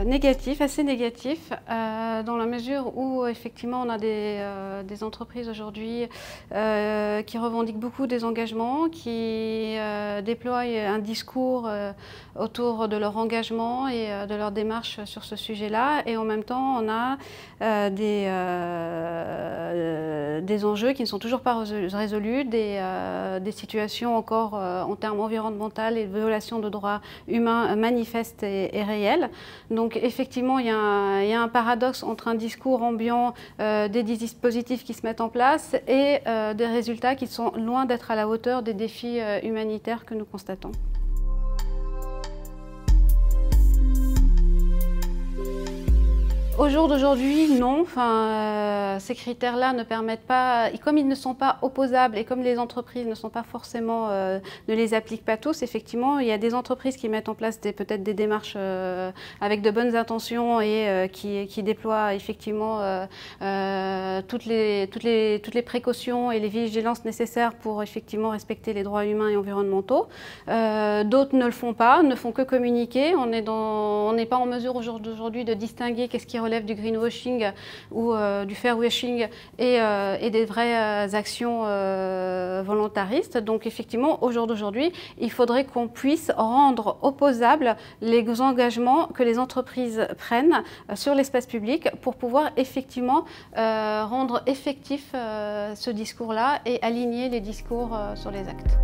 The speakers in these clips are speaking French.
Euh, négatif, assez négatif, euh, dans la mesure où effectivement on a des, euh, entreprises aujourd'hui qui revendiquent beaucoup des engagements, qui déploient un discours autour de leur engagement et de leur démarche sur ce sujet-là, et en même temps on a des des enjeux qui ne sont toujours pas résolus, euh, des, situations encore euh, en termes environnementaux et de violations de droits humains euh, manifestes et, réelles. Donc effectivement, il y, a un paradoxe entre un discours ambiant des dispositifs qui se mettent en place et des résultats qui sont loin d'être à la hauteur des défis humanitaires que nous constatons. Au jour d'aujourd'hui, non. Enfin, euh, ces critères-là ne permettent pas, et comme ils ne sont pas opposables et comme les entreprises ne sont pas forcément, euh, ne les appliquent pas tous, effectivement, il y a des entreprises qui mettent en place peut-être des démarches euh, avec de bonnes intentions et qui, qui, déploient effectivement toutes, les, toutes, les, toutes les précautions et les vigilances nécessaires pour effectivement respecter les droits humains et environnementaux. D'autres ne le font pas, ne font que communiquer. On n'est pas en mesure au d'aujourd'hui de distinguer qu'est-ce qui relève du greenwashing euh, ou euh, du fairwashing et, euh, et des vraies actions volontaristes. Donc effectivement, au jour d'aujourd'hui, il faudrait qu'on puisse rendre opposables les engagements que les entreprises prennent sur l'espace public pour pouvoir effectivement rendre effectif ce discours-là et aligner les discours sur les actes.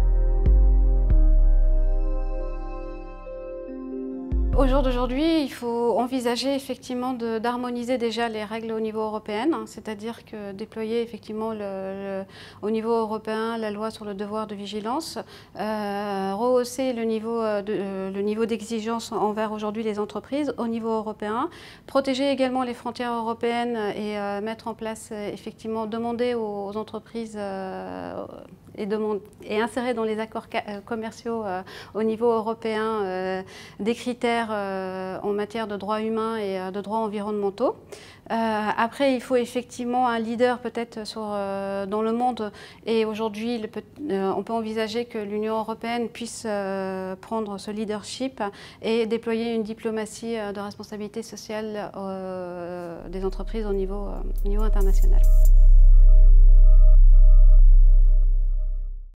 Au jour d'aujourd'hui, il faut envisager effectivement d'harmoniser déjà les règles au niveau européen, hein, c'est-à-dire que déployer effectivement au niveau européen la loi sur le devoir de vigilance, euh, rehausser euh, euh, le niveau d'exigence envers aujourd'hui les entreprises au niveau européen, protéger également les frontières européennes et mettre en place effectivement demander aux entreprises et, insérer dans les accords euh, commerciaux euh, au niveau européen euh, des critères en matière de droits humains et de droits environnementaux. après, il faut effectivement un leader peut-être dans le monde et aujourd'hui, on peut envisager que l'Union européenne puisse prendre ce leadership et déployer une diplomatie de responsabilité sociale des entreprises au niveau, au niveau international.